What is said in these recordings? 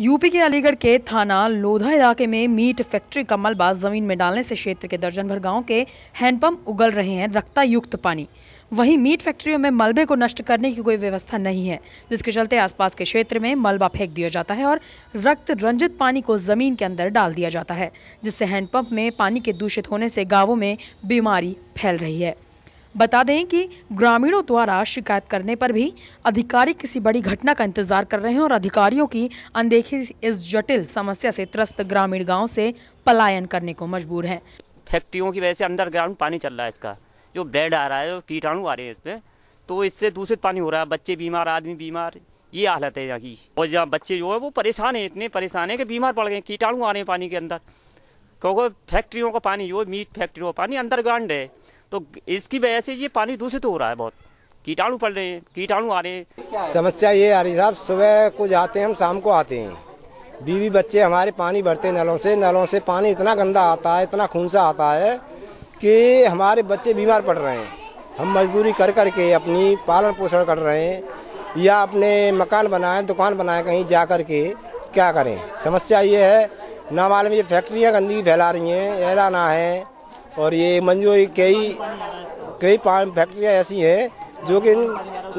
UP के अलीगढ़ के थाना लोधा इलाके में मीट फैक्ट्री का मलबा जमीन में डालने से क्षेत्र के दर्जन भर गांव के हैंडपंप उगल रहे हैं रक्तायुक्त पानी वहीं मीट फैक्ट्रियों में मलबे को नष्ट करने की कोई व्यवस्था नहीं है जिसके चलते आसपास के क्षेत्र में मलबा फेंक दिया जाता है और रक्त रंजित पानी को जमीन के अंदर डाल दिया जाता है जिससे हैंडपंप में पानी के दूषित होने से गाँवों में बीमारी फैल रही है बता दें कि ग्रामीणों द्वारा शिकायत करने पर भी अधिकारी किसी बड़ी घटना का इंतजार कर रहे हैं और अधिकारियों की अनदेखी इस जटिल समस्या से त्रस्त ग्रामीण गाँव से पलायन करने को मजबूर है फैक्ट्रियों की वजह से अंडरग्राउंड पानी चल रहा है इसका जो ब्लड आ रहा है कीटाणु आ रहे हैं इसमें तो इससे दूषित पानी हो रहा है बच्चे बीमार आदमी बीमार ये हालत है यहाँ की और जहाँ बच्चे जो है वो परेशान हैं इतने परेशान हैं कि बीमार पड़ गए कीटाणु आ रहे हैं पानी के अंदर क्योंकि फैक्ट्रियों का पानी जो मीट फैक्ट्रियों का पानी अंडरग्राउंड है तो इसकी वजह से ये पानी दूषित हो रहा है बहुत कीटाणु पड़ रहे हैं कीटाणु आ रहे हैं समस्या ये आ रही साहब सुबह को जाते हैं हम शाम को आते हैं बीवी बच्चे हमारे पानी भरते नलों से नलों से पानी इतना गंदा आता है इतना खून सा आता है कि हमारे बच्चे बीमार पड़ रहे हैं हम मजदूरी कर कर के अपनी पालन पोषण कर रहे हैं या अपने मकान बनाए दुकान बनाए कहीं जा कर के क्या करें समस्या ये है ना मालूम ये फैक्ट्रियाँ गंदगी फैला रही हैं ऐलाना है और ये मंजूरी कई कई फैक्ट्रियाँ ऐसी हैं जो कि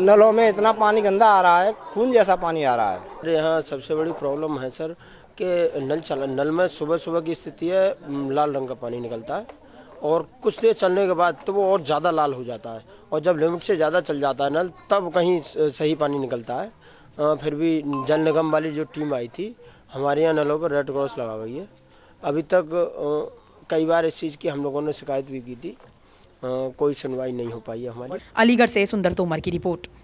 नलों में इतना पानी गंदा आ रहा है खून जैसा पानी आ रहा है अरे यहाँ सबसे बड़ी प्रॉब्लम है सर कि नल चला नल में सुबह सुबह की स्थिति है लाल रंग का पानी निकलता है और कुछ देर चलने के बाद तो वो और ज़्यादा लाल हो जाता है और जब लिमिट से ज़्यादा चल जाता है नल तब कहीं सही पानी निकलता है फिर भी जल निगम वाली जो टीम आई थी हमारे यहाँ नलों पर रेड क्रॉस लगा हुई है अभी तक आ, कई बार इस चीज़ की हम लोगों ने शिकायत भी की थी कोई सुनवाई नहीं हो पाई है हमारी अलीगढ़ से सुंदर तोमर की रिपोर्ट